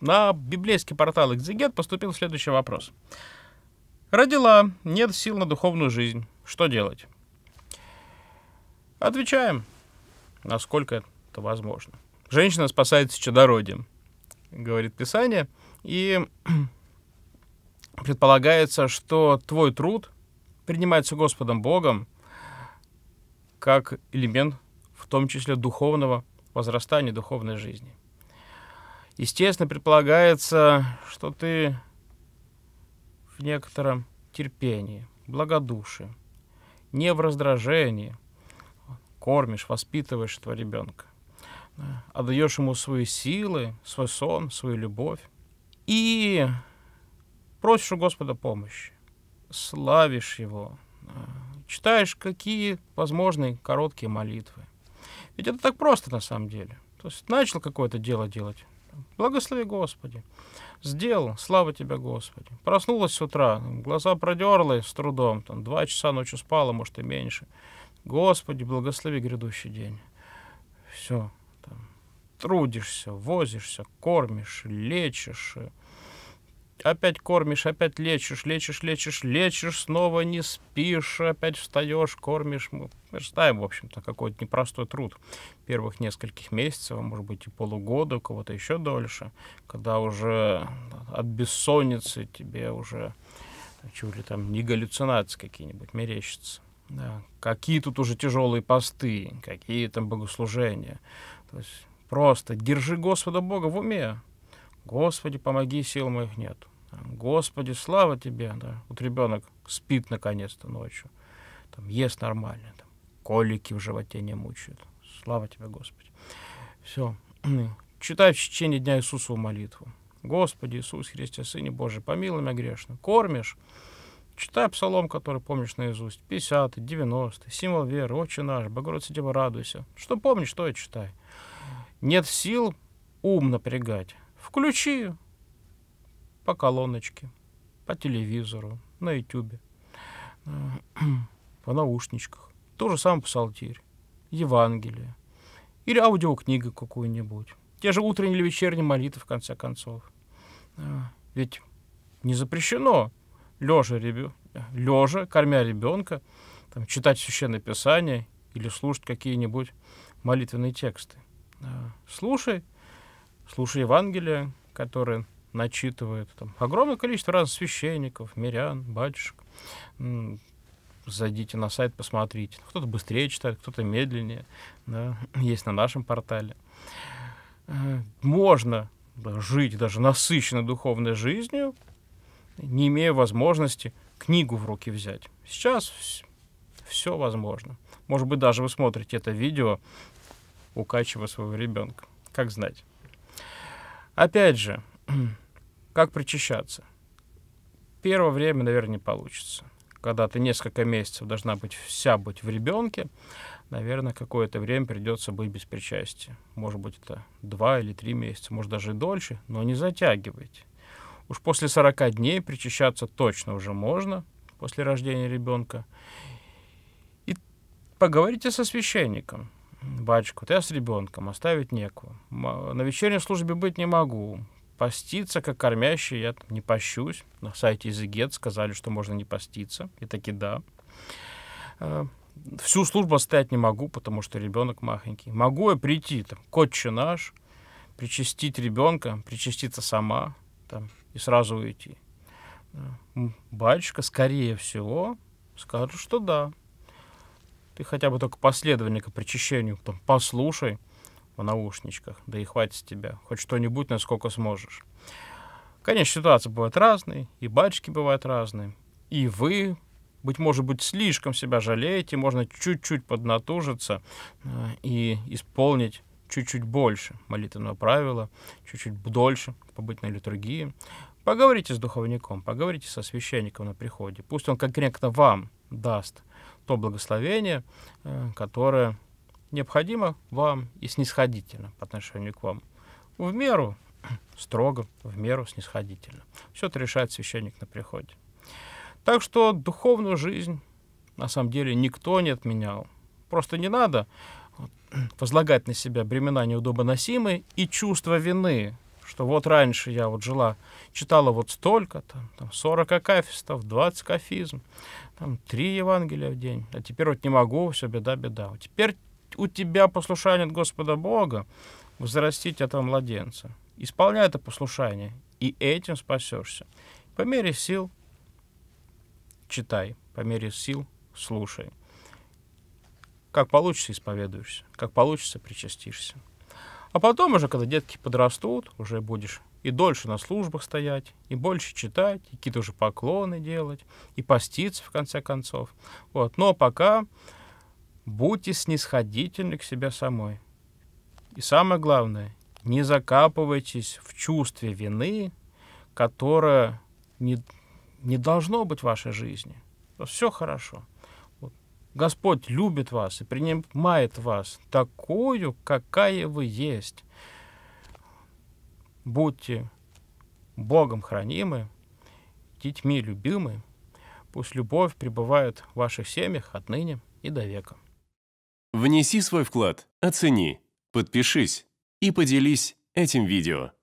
На библейский портал «Экзегет» поступил следующий вопрос. Родила, нет сил на духовную жизнь. Что делать? Отвечаем, насколько это возможно. Женщина спасается чадородием, говорит Писание. И предполагается, что твой труд принимается Господом Богом как элемент в том числе духовного возрастания, духовной жизни. Естественно, предполагается, что ты в некотором терпении, благодушии, не в раздражении кормишь, воспитываешь этого ребенка, отдаешь ему свои силы, свой сон, свою любовь и просишь у Господа помощи, славишь Его, читаешь, какие возможные короткие молитвы. Ведь это так просто на самом деле. То есть начал какое-то дело делать, Благослови, Господи. Сделал, слава тебе, Господи. Проснулась с утра, глаза продерла с трудом, там, два часа ночью спала, может, и меньше. Господи, благослови грядущий день. Все, там, трудишься, возишься, кормишь, лечишь, э, опять кормишь, опять лечишь, лечишь, лечишь, лечишь, снова не спишь, опять встаешь, кормишь. Мы знаем, в общем-то, какой-то непростой труд первых нескольких месяцев, а может быть и полугода, у кого-то еще дольше, когда уже от бессонницы тебе уже э, чего ли там не галлюцинации какие-нибудь мерещатся. Да. Какие тут уже тяжелые посты, какие там богослужения. То есть просто держи Господа Бога в уме. Господи, помоги, сил моих нет. Господи, слава тебе, да. Вот ребенок спит наконец-то ночью, там ест нормально, там, колики в животе не мучают. Слава тебе, Господи. Все. Читай в течение дня Иисусову молитву. Господи Иисус Христе, Сыне Божий, помилуй меня грешно. Кормишь, читай псалом, который помнишь наизусть. 50, 90, символ веры, Отче наш, Богородица Дева, радуйся. Что помнишь, то и читай. Нет сил ум напрягать. Включи по колоночке, по телевизору, на ютюбе, э, по наушничках. То же самое псалтирь, Евангелие или аудиокнига какую-нибудь. Те же утренние или вечерние молитвы, в конце концов. Э, ведь не запрещено лежа, ребё... лежа кормя ребенка, там, читать Священное Писание или слушать какие-нибудь молитвенные тексты. Э, слушай слушая Евангелие, которое начитывает там, огромное количество разных священников, мирян, батюшек. Зайдите на сайт, посмотрите. Кто-то быстрее читает, кто-то медленнее. Да, есть на нашем портале. Э, можно жить даже насыщенно духовной жизнью, не имея возможности книгу в руки взять. Сейчас все возможно. Может быть, даже вы смотрите это видео, укачивая своего ребенка. Как знать. Опять же, как причащаться? Первое время, наверное, не получится. Когда ты несколько месяцев должна быть вся быть в ребенке, наверное, какое-то время придется быть без причастия. Может быть, это два или три месяца, может, даже и дольше, но не затягивайте. Уж после 40 дней причащаться точно уже можно после рождения ребенка. И поговорите со священником батюшка, вот я с ребенком, оставить некого. На вечерней службе быть не могу. Поститься, как кормящий, я не пощусь. На сайте Изигет сказали, что можно не поститься. И таки да. Э, всю службу стоять не могу, потому что ребенок махенький. Могу я прийти, там, котче наш, причастить ребенка, причаститься сама, там, и сразу уйти. Э, батюшка, скорее всего, скажет, что да. Ты хотя бы только последовательно к причащению там, послушай в наушничках, да и хватит с тебя. Хоть что-нибудь, насколько сможешь. Конечно, ситуации бывают разные, и батюшки бывают разные. И вы, быть может быть, слишком себя жалеете, можно чуть-чуть поднатужиться э, и исполнить чуть-чуть больше молитвенного правила, чуть-чуть дольше побыть на литургии. Поговорите с духовником, поговорите со священником на приходе. Пусть он конкретно вам даст то благословение, э, которое необходимо вам и снисходительно по отношению к вам. В меру строго, в меру снисходительно. Все это решает священник на приходе. Так что духовную жизнь на самом деле никто не отменял. Просто не надо возлагать на себя бремена неудобоносимые и чувство вины, что вот раньше я вот жила, читала вот столько, там, там 40 акафистов, 20 кафизм, там 3 Евангелия в день, а теперь вот не могу, все беда, беда. теперь у тебя послушание от Господа Бога, возрастить этого младенца. Исполняй это послушание, и этим спасешься. По мере сил читай, по мере сил слушай. Как получится, исповедуешься. Как получится, причастишься. А потом уже, когда детки подрастут, уже будешь и дольше на службах стоять, и больше читать, и какие-то уже поклоны делать, и поститься, в конце концов. Вот. Но пока будьте снисходительны к себе самой. И самое главное, не закапывайтесь в чувстве вины, которое не, не должно быть в вашей жизни. Все хорошо. Господь любит вас и принимает вас такую, какая вы есть. Будьте Богом хранимы, детьми любимы. Пусть любовь пребывает в ваших семьях отныне и до века. Внеси свой вклад, оцени, подпишись и поделись этим видео.